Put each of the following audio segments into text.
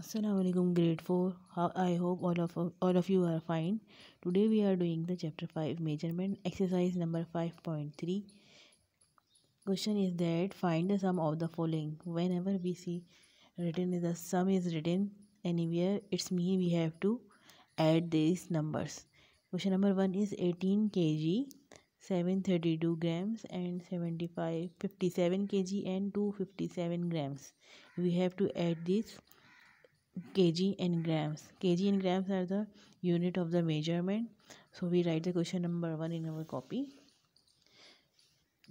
Assalamualaikum grade 4 I hope all of all of you are fine today we are doing the chapter 5 measurement exercise number 5.3 question is that find the sum of the following whenever we see written the sum is written anywhere it's mean we have to add these numbers question number 1 is 18 kg 732 grams and 75 57 kg and 257 grams we have to add these kg in grams kg in grams are the unit of the measurement so we write the question number one in our copy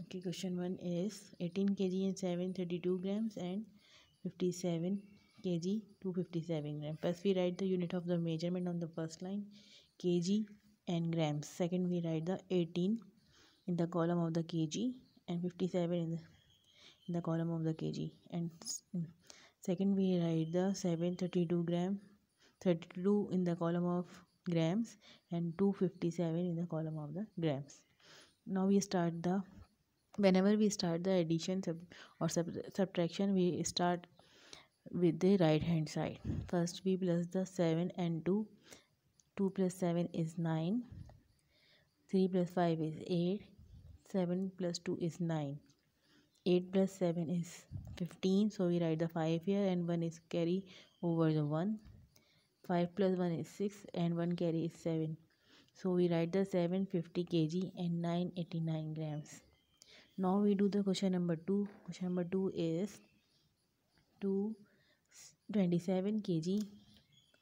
okay question one is 18 kg and 732 grams and 57 kg 257 grams first we write the unit of the measurement on the first line kg and grams second we write the 18 in the column of the kg and 57 in the, in the column of the kg and second we write the 732 gram 32 in the column of grams and 257 in the column of the grams now we start the whenever we start the addition sub, or sub, subtraction we start with the right hand side first we plus the 7 and 2 2 plus 7 is 9 3 plus 5 is 8 7 plus 2 is 9 8 plus 7 is 15 so we write the 5 here and 1 is carry over the 1 5 plus 1 is 6 and 1 carry is 7 so we write the 750 kg and 989 grams now we do the question number 2 question number 2 is 227 kg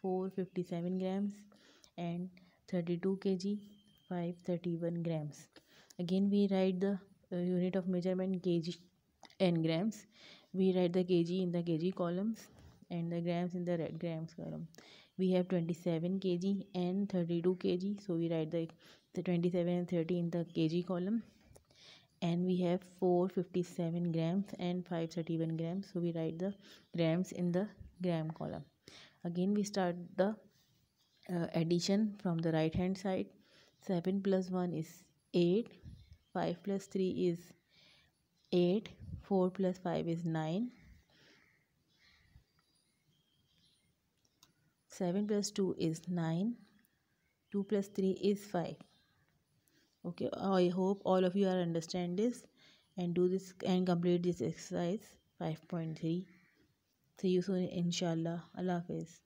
457 grams and 32 kg 531 grams again we write the uh, unit of measurement kg N grams we write the kg in the kg columns and the grams in the grams column we have 27 kg and 32 kg so we write the, the 27 and 30 in the kg column and we have 457 grams and 531 grams so we write the grams in the gram column again we start the uh, addition from the right hand side 7 plus 1 is 8 5 plus 3 is 8 4 plus 5 is 9 7 plus 2 is 9 2 plus 3 is 5 okay i hope all of you are understand this and do this and complete this exercise 5.3 see you soon inshallah allah hafiz